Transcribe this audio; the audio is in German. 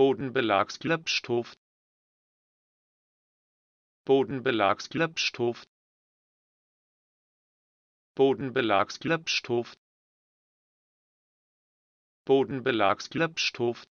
Bodenbelagsklebstoff Bodenbelagsklebstoff Bodenbelagsklebstoff Bodenbelagsklebstoff